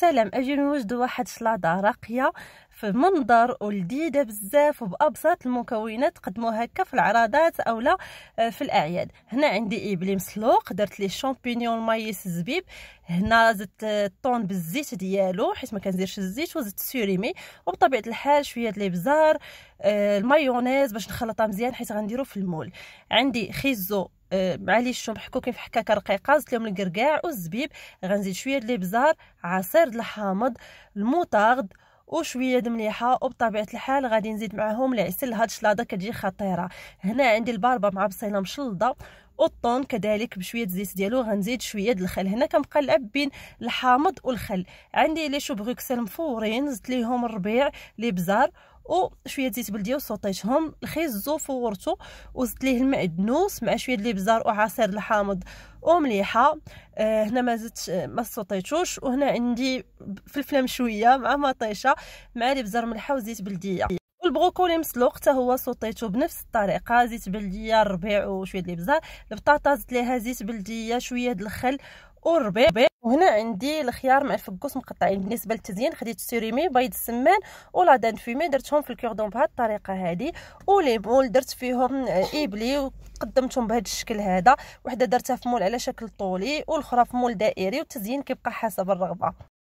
سلام اجي نوجدوا واحد شلاضه راقيه في منظر ولذيذه بزاف وبابسط المكونات قدموها هكا في العراضات اولا آه، في الاعياد هنا عندي ابلي مسلوق درت ليه شامبينيون المايس الزبيب هنا زدت الطون آه، بالزيت ديالو حيت ما كنديرش الزيت وزدت سوريمي وبطبيعه الحال شويه ديال الابزار آه، المايونيز باش نخلطها مزيان حيت غنديرو في المول عندي خيزو معلي آه، الشوم حكو كيف هكاك رقيقه زدت لهم القرقاع والزبيب غنزيد شويه الابزار عصير الحامض الموطارد وشويه مليحه وبطبيعه الحال غادي نزيد معاهم العسل هاد الشلاضه كتجي خطيره هنا عندي الباربه مع بصيله مشلضه والطون كذلك بشويه الزيت ديالو غنزيد شويه د الخل هنا كنبقى نلعب بين الحامض والخل عندي لي شو بروكسل مفورين زدت ليهم الربيع لي بزار وشويه زيت بلديه وصوتيتهم الخيزو فورته وزدت ليه المعدنوس مع شويه الابزار وعصير الحامض ومليحه آه هنا ما زدت ما صوطيتوش وهنا عندي فلفل مشويه مع مطيشه مع الابزار ملحه وزيت بلديه البروكولي مسلوق حتى هو صوطيتو بنفس الطريقه زيت بلديه الربيع وشويه الابزار البطاطا زدت ليها زيت بلديه شويه د الخل والربيع وهنا عندي الخيار مع الفكوس مقطعين بالنسبه للتزيين خديت سوريمي بيض السمان ولا دان فيمي درتهم في الكوردون بهذه الطريقه هذه وليمون درت فيهم ايبلي آه، وقدمتهم بهذا الشكل هذا وحده درتها في مول على شكل طولي والاخرى في مول دائري والتزيين كيبقى حسب الرغبه